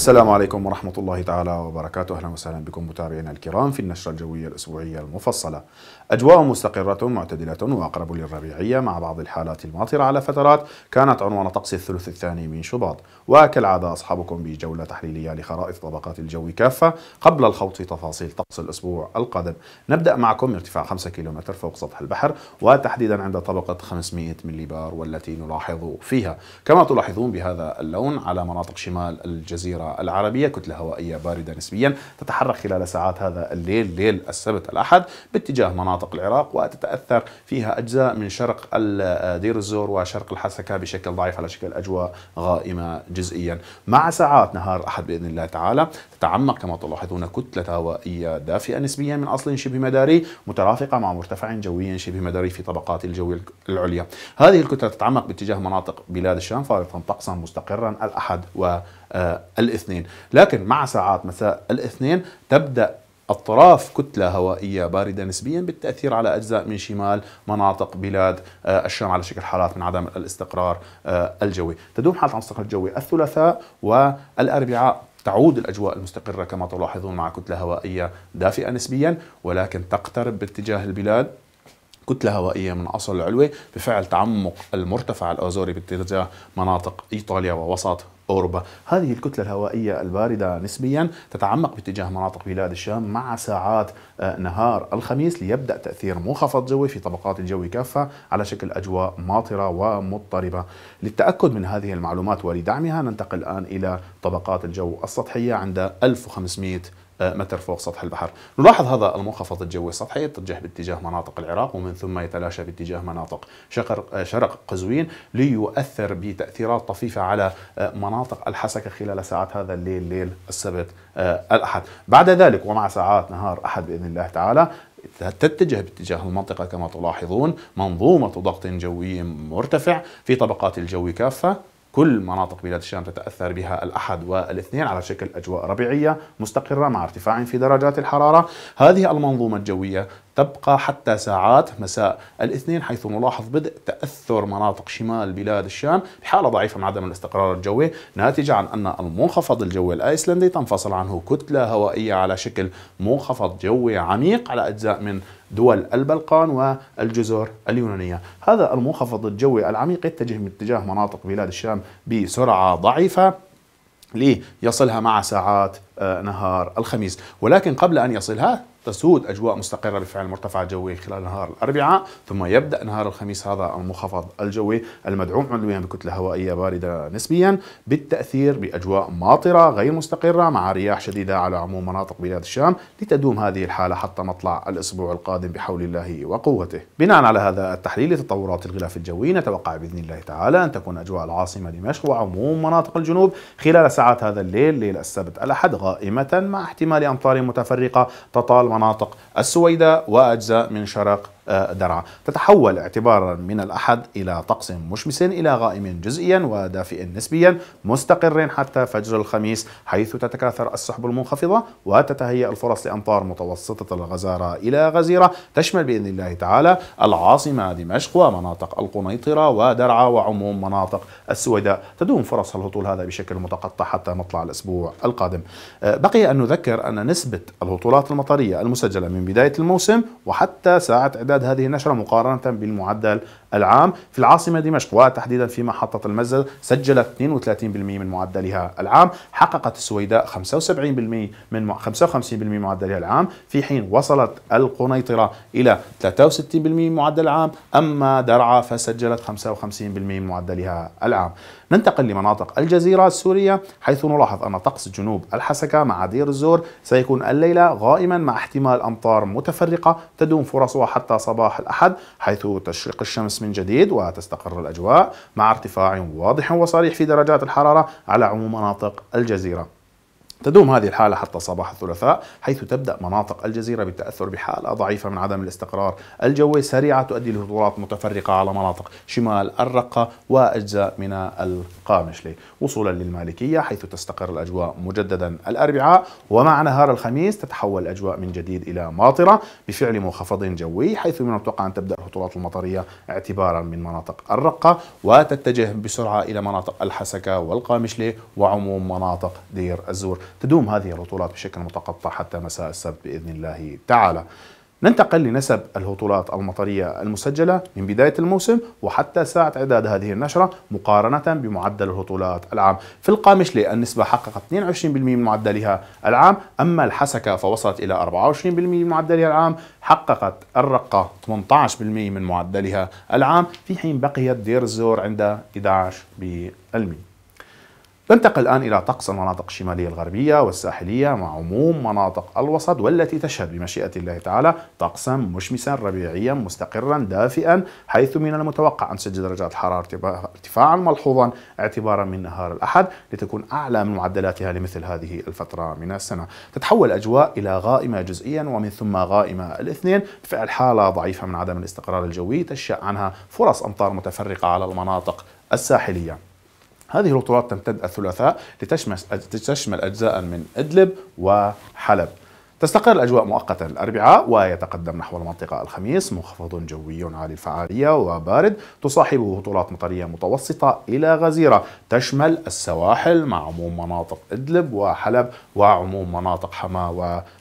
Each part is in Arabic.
السلام عليكم ورحمة الله تعالى وبركاته أهلا وسهلا بكم متابعينا الكرام في النشرة الجوية الأسبوعية المفصلة أجواء مستقرة معتدلة وأقرب للربيعية مع بعض الحالات الماطرة على فترات كانت عنوان طقس الثلث الثاني من شباط وكالعادة أصحابكم بجولة تحليلية لخرائط طبقات الجو كافة قبل الخوض في تفاصيل طقس الأسبوع القادم نبدأ معكم ارتفاع 5 كيلومتر فوق سطح البحر وتحديدا عند طبقة 500 مليبار والتي نلاحظ فيها كما تلاحظون بهذا اللون على مناطق شمال الجزيرة العربية كتلة هوائية باردة نسبيا تتحرك خلال ساعات هذا الليل ليل السبت الأحد باتجاه مناطق العراق وتتأثر فيها أجزاء من شرق دير الزور وشرق الحسكة بشكل ضعيف على شكل أجواء غائمة جزئيا مع ساعات نهار الأحد بإذن الله تعالى تتعمق كما تلاحظون كتلة هوائية دافئة نسبيا من أصل شبه مداري مترافقة مع مرتفع جوي شبه مداري في طبقات الجو العليا هذه الكتلة تتعمق باتجاه مناطق بلاد الشام فارقا طقسا مستقرا الأحد و آه، الاثنين لكن مع ساعات مساء الاثنين تبدأ أطراف كتلة هوائية باردة نسبيا بالتأثير على أجزاء من شمال مناطق بلاد آه، الشام على شكل حالات من عدم الاستقرار آه، الجوي تدوم حالة الاستقرار الجوي الثلاثاء والأربعاء تعود الأجواء المستقرة كما تلاحظون مع كتلة هوائية دافئة نسبيا ولكن تقترب باتجاه البلاد كتلة هوائية من أصل العلوي بفعل تعمق المرتفع الأوزوري باتجاه مناطق إيطاليا ووسط أوروبا هذه الكتلة الهوائية الباردة نسبيا تتعمق باتجاه مناطق بلاد الشام مع ساعات آه، نهار الخميس ليبدأ تأثير منخفض جوي في طبقات الجو كافة على شكل أجواء ماطرة ومضطربة للتأكد من هذه المعلومات ولدعمها ننتقل الآن إلى طبقات الجو السطحية عند 1500 آه، متر فوق سطح البحر نلاحظ هذا المنخفض الجوي السطحي يتجه باتجاه مناطق العراق ومن ثم يتلاشى باتجاه مناطق آه، شرق قزوين ليؤثر بتأثيرات طفيفة على آه، مناطق الحسكة خلال ساعات هذا الليل ليل السبت الأحد بعد ذلك ومع ساعات نهار أحد بإذن الله تعالى تتجه باتجاه المنطقة كما تلاحظون منظومة ضغط جوي مرتفع في طبقات الجو كافة كل مناطق بلاد الشام تتأثر بها الأحد والاثنين على شكل أجواء ربيعية مستقرة مع ارتفاع في درجات الحرارة هذه المنظومة الجوية تبقى حتى ساعات مساء الاثنين حيث نلاحظ بدء تأثر مناطق شمال بلاد الشام بحالة ضعيفة من عدم الاستقرار الجوي ناتجة عن أن المنخفض الجوي الأيسلندي تنفصل عنه كتلة هوائية على شكل منخفض جوي عميق على أجزاء من دول البلقان والجزر اليونانية هذا المنخفض الجوي العميق يتجه باتجاه مناطق بلاد الشام بسرعة ضعيفة ليصلها مع ساعات آه، نهار الخميس ولكن قبل أن يصلها تسود أجواء مستقرة بفعل مرتفع جوي خلال نهار الأربعاء ثم يبدأ نهار الخميس هذا المنخفض الجوي المدعوم علويا بكتلة هوائية باردة نسبيا بالتأثير بأجواء ماطرة غير مستقرة مع رياح شديدة على عموم مناطق بلاد الشام لتدوم هذه الحالة حتى مطلع الأسبوع القادم بحول الله وقوته بناء على هذا التحليل لتطورات الغلاف الجوي نتوقع بإذن الله تعالى أن تكون أجواء العاصمة دمشق وعموم مناطق الجنوب خلال ساعات هذا الليل ليل السبت الأحد غائمة مع احتمال أمطار متفرقة تطال المناطق السويداء وأجزاء من شرق درعا تتحول اعتبارا من الأحد إلى طقس مشمس إلى غائم جزئيا ودافئ نسبيا مستقر حتى فجر الخميس حيث تتكاثر السحب المنخفضة وتتهيأ الفرص لأمطار متوسطة الغزارة إلى غزيرة تشمل بإذن الله تعالى العاصمة دمشق ومناطق القنيطرة ودرعا وعموم مناطق السويداء تدوم فرص الهطول هذا بشكل متقطع حتى مطلع الأسبوع القادم أه، بقي أن نذكر أن نسبة الهطولات المطرية المسجلة من بداية الموسم وحتى ساعة إعداد تعد هذه النشرة مقارنة بالمعدل العام في العاصمة دمشق وتحديدا في محطة المزل سجلت 32% من معدلها العام حققت السويداء 75% من 55% من معدلها العام في حين وصلت القنيطرة إلى 63% من معدل العام أما درعا فسجلت 55% من معدلها العام ننتقل لمناطق الجزيرة السورية حيث نلاحظ أن طقس جنوب الحسكة مع دير الزور سيكون الليلة غائما مع احتمال أمطار متفرقة تدوم فرصها حتى صباح الأحد حيث تشرق الشمس من جديد وتستقر الأجواء مع ارتفاع واضح وصريح في درجات الحرارة على عموم مناطق الجزيرة تدوم هذه الحالة حتى صباح الثلاثاء حيث تبدأ مناطق الجزيرة بالتأثر بحالة ضعيفة من عدم الاستقرار الجوي سريعة تؤدي لهطولات متفرقة على مناطق شمال الرقة وأجزاء من القامشلي وصولا للمالكية حيث تستقر الأجواء مجددا الأربعاء ومع نهار الخميس تتحول الأجواء من جديد إلى ماطرة بفعل منخفض جوي حيث من المتوقع أن تبدأ الهطولات المطرية اعتبارا من مناطق الرقة وتتجه بسرعة إلى مناطق الحسكة والقامشلي وعموم مناطق دير الزور تدوم هذه الهطولات بشكل متقطع حتى مساء السبت باذن الله تعالى. ننتقل لنسب الهطولات المطرية المسجلة من بداية الموسم وحتى ساعة إعداد هذه النشرة مقارنة بمعدل الهطولات العام في القامشلي النسبة حققت 22% من معدلها العام أما الحسكة فوصلت إلى 24% من معدلها العام حققت الرقة 18% من معدلها العام في حين بقيت دير الزور عند 11% ننتقل الآن إلى طقس المناطق الشمالية الغربية والساحلية مع عموم مناطق الوسط والتي تشهد بمشيئة الله تعالى طقسا مشمسا ربيعيا مستقرا دافئا حيث من المتوقع أن تسجل درجات الحرارة ارتفاعا ملحوظا اعتبارا من نهار الأحد لتكون أعلى من معدلاتها لمثل هذه الفترة من السنة تتحول الأجواء إلى غائمة جزئيا ومن ثم غائمة الاثنين بفعل حالة ضعيفة من عدم الاستقرار الجوي تشأ عنها فرص أمطار متفرقة على المناطق الساحلية هذه البطولات تمتد الثلاثاء لتشمل أجزاء من إدلب وحلب تستقر الأجواء مؤقتا الأربعاء ويتقدم نحو المنطقة الخميس منخفض جوي عالي الفعالية وبارد تصاحبه هطولات مطرية متوسطة إلى غزيرة تشمل السواحل مع عموم مناطق إدلب وحلب وعموم مناطق حما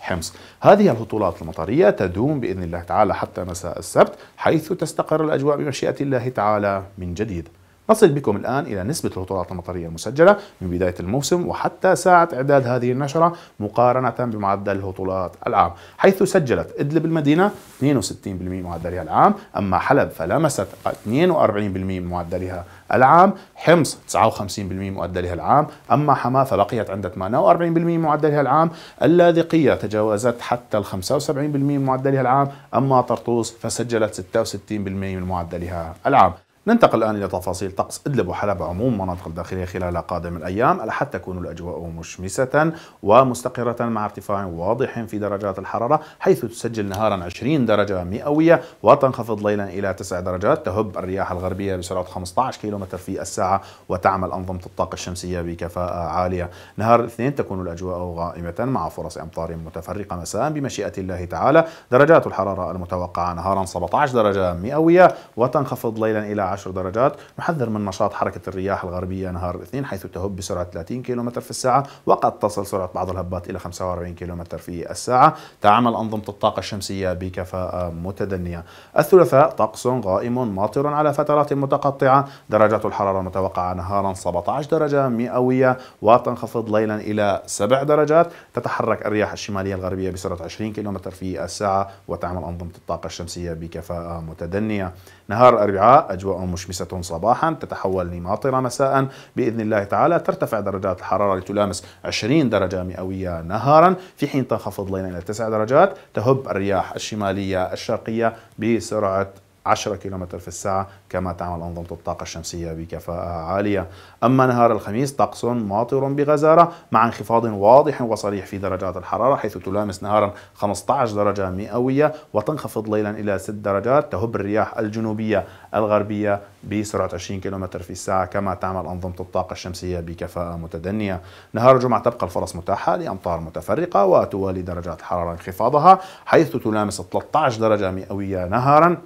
وحمص هذه الهطولات المطرية تدوم بإذن الله تعالى حتى مساء السبت حيث تستقر الأجواء بمشيئة الله تعالى من جديد نصل بكم الآن إلى نسبة الهطولات المطرية المسجلة من بداية الموسم وحتى ساعة إعداد هذه النشرة مقارنة بمعدل الهطولات العام حيث سجلت إدلب المدينة 62% معدلها العام أما حلب فلمست 42% من معدلها العام حمص 59% معدلها العام أما حماة فبقيت عند 48% معدلها العام اللاذقية تجاوزت حتى ال 75% من معدلها العام أما طرطوس فسجلت 66% من معدلها العام ننتقل الآن إلى تفاصيل طقس إدلب وحلب عموم مناطق الداخلية خلال قادم الأيام الأحد تكون الأجواء مشمسة ومستقرة مع ارتفاع واضح في درجات الحرارة حيث تسجل نهارا 20 درجة مئوية وتنخفض ليلا إلى 9 درجات تهب الرياح الغربية بسرعة 15 كم في الساعة وتعمل أنظمة الطاقة الشمسية بكفاءة عالية نهار الاثنين تكون الأجواء غائمة مع فرص أمطار متفرقة مساء بمشيئة الله تعالى درجات الحرارة المتوقعة نهارا 17 درجة مئوية وتنخفض ليلا إلى 10 درجات نحذر من نشاط حركة الرياح الغربية نهار الاثنين حيث تهب بسرعة 30 كم في الساعة وقد تصل سرعة بعض الهبات إلى 45 كم في الساعة تعمل أنظمة الطاقة الشمسية بكفاءة متدنية الثلاثاء طقس غائم ماطر على فترات متقطعة درجات الحرارة المتوقعة نهارا 17 درجة مئوية وتنخفض ليلا إلى 7 درجات تتحرك الرياح الشمالية الغربية بسرعة 20 كم في الساعة وتعمل أنظمة الطاقة الشمسية بكفاءة متدنية نهار الأربعاء أجواء مشمسة صباحا تتحول لماطرة مساء بإذن الله تعالى ترتفع درجات الحرارة لتلامس 20 درجة مئوية نهارا في حين تنخفض لنا إلى 9 درجات تهب الرياح الشمالية الشرقية بسرعة 10 كم في الساعة كما تعمل أنظمة الطاقة الشمسية بكفاءة عالية أما نهار الخميس طقس ماطر بغزارة مع انخفاض واضح وصريح في درجات الحرارة حيث تلامس نهارا 15 درجة مئوية وتنخفض ليلا إلى 6 درجات تهب الرياح الجنوبية الغربية بسرعة 20 كم في الساعة كما تعمل أنظمة الطاقة الشمسية بكفاءة متدنية نهار الجمعة تبقى الفرص متاحة لأمطار متفرقة وتوالي درجات الحرارة انخفاضها حيث تلامس 13 درجة مئوية نهارا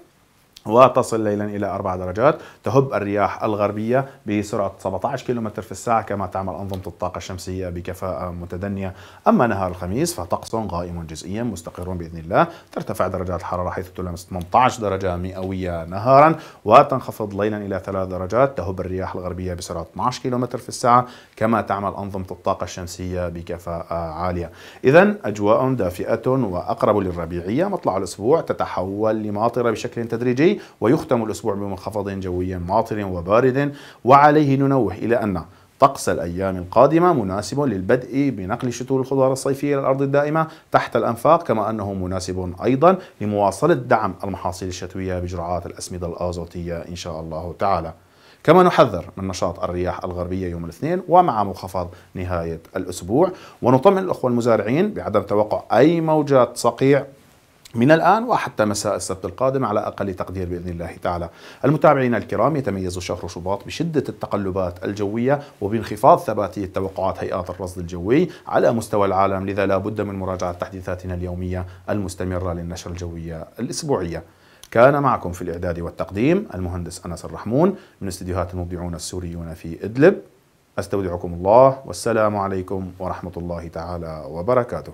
وتصل ليلا إلى 4 درجات تهب الرياح الغربية بسرعة 17 كم في الساعة كما تعمل أنظمة الطاقة الشمسية بكفاءة متدنية أما نهار الخميس فطقس غائم جزئيا مستقر بإذن الله ترتفع درجات الحرارة حيث تلامس 18 درجة مئوية نهارا وتنخفض ليلا إلى 3 درجات تهب الرياح الغربية بسرعة 12 كم في الساعة كما تعمل أنظمة الطاقة الشمسية بكفاءة عالية إذا أجواء دافئة وأقرب للربيعية مطلع الأسبوع تتحول لماطرة بشكل تدريجي ويختم الأسبوع بمنخفض جوي ماطر وبارد وعليه ننوه إلى أن طقس الأيام القادمة مناسب للبدء بنقل شتول الخضار الصيفية إلى الأرض الدائمة تحت الأنفاق كما أنه مناسب أيضا لمواصلة دعم المحاصيل الشتوية بجرعات الأسمدة الآزوتية إن شاء الله تعالى كما نحذر من نشاط الرياح الغربية يوم الاثنين ومع منخفض نهاية الأسبوع ونطمئن الأخوة المزارعين بعدم توقع أي موجات صقيع من الآن وحتى مساء السبت القادم على أقل تقدير بإذن الله تعالى المتابعين الكرام يتميز شهر شباط بشدة التقلبات الجوية وبانخفاض ثباتية توقعات هيئات الرصد الجوي على مستوى العالم لذا لا بد من مراجعة تحديثاتنا اليومية المستمرة للنشر الجوية الأسبوعية كان معكم في الإعداد والتقديم المهندس أنس الرحمون من استديوهات المبدعون السوريون في إدلب أستودعكم الله والسلام عليكم ورحمة الله تعالى وبركاته